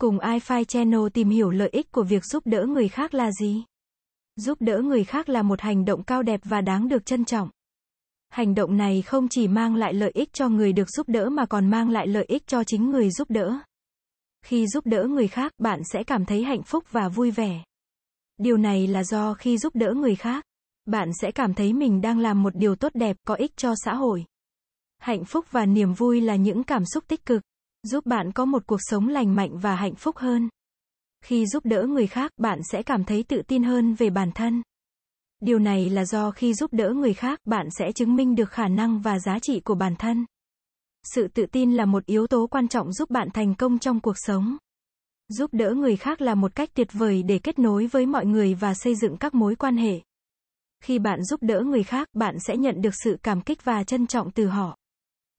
Cùng iFi Channel tìm hiểu lợi ích của việc giúp đỡ người khác là gì? Giúp đỡ người khác là một hành động cao đẹp và đáng được trân trọng. Hành động này không chỉ mang lại lợi ích cho người được giúp đỡ mà còn mang lại lợi ích cho chính người giúp đỡ. Khi giúp đỡ người khác, bạn sẽ cảm thấy hạnh phúc và vui vẻ. Điều này là do khi giúp đỡ người khác, bạn sẽ cảm thấy mình đang làm một điều tốt đẹp có ích cho xã hội. Hạnh phúc và niềm vui là những cảm xúc tích cực giúp bạn có một cuộc sống lành mạnh và hạnh phúc hơn. Khi giúp đỡ người khác, bạn sẽ cảm thấy tự tin hơn về bản thân. Điều này là do khi giúp đỡ người khác, bạn sẽ chứng minh được khả năng và giá trị của bản thân. Sự tự tin là một yếu tố quan trọng giúp bạn thành công trong cuộc sống. Giúp đỡ người khác là một cách tuyệt vời để kết nối với mọi người và xây dựng các mối quan hệ. Khi bạn giúp đỡ người khác, bạn sẽ nhận được sự cảm kích và trân trọng từ họ.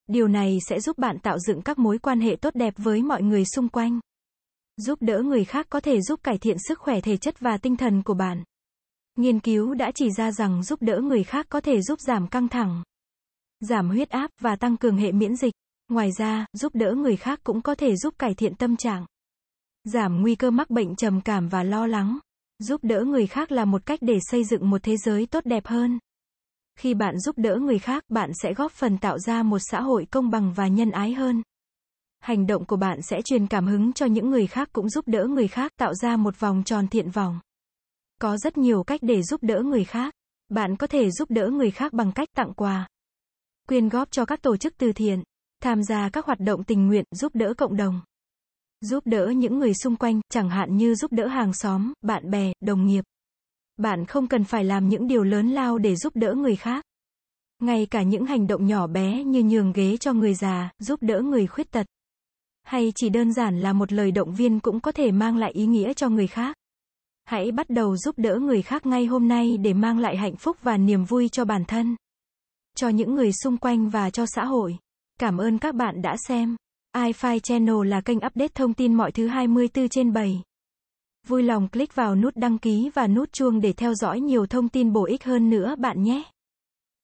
Điều này sẽ giúp bạn tạo dựng các mối quan hệ tốt đẹp với mọi người xung quanh. Giúp đỡ người khác có thể giúp cải thiện sức khỏe thể chất và tinh thần của bạn. Nghiên cứu đã chỉ ra rằng giúp đỡ người khác có thể giúp giảm căng thẳng, giảm huyết áp và tăng cường hệ miễn dịch. Ngoài ra, giúp đỡ người khác cũng có thể giúp cải thiện tâm trạng, giảm nguy cơ mắc bệnh trầm cảm và lo lắng. Giúp đỡ người khác là một cách để xây dựng một thế giới tốt đẹp hơn. Khi bạn giúp đỡ người khác, bạn sẽ góp phần tạo ra một xã hội công bằng và nhân ái hơn. Hành động của bạn sẽ truyền cảm hứng cho những người khác cũng giúp đỡ người khác tạo ra một vòng tròn thiện vòng. Có rất nhiều cách để giúp đỡ người khác. Bạn có thể giúp đỡ người khác bằng cách tặng quà, quyên góp cho các tổ chức từ thiện, tham gia các hoạt động tình nguyện, giúp đỡ cộng đồng. Giúp đỡ những người xung quanh, chẳng hạn như giúp đỡ hàng xóm, bạn bè, đồng nghiệp. Bạn không cần phải làm những điều lớn lao để giúp đỡ người khác. Ngay cả những hành động nhỏ bé như nhường ghế cho người già, giúp đỡ người khuyết tật. Hay chỉ đơn giản là một lời động viên cũng có thể mang lại ý nghĩa cho người khác. Hãy bắt đầu giúp đỡ người khác ngay hôm nay để mang lại hạnh phúc và niềm vui cho bản thân, cho những người xung quanh và cho xã hội. Cảm ơn các bạn đã xem. iFi Channel là kênh update thông tin mọi thứ 24 trên 7. Vui lòng click vào nút đăng ký và nút chuông để theo dõi nhiều thông tin bổ ích hơn nữa bạn nhé.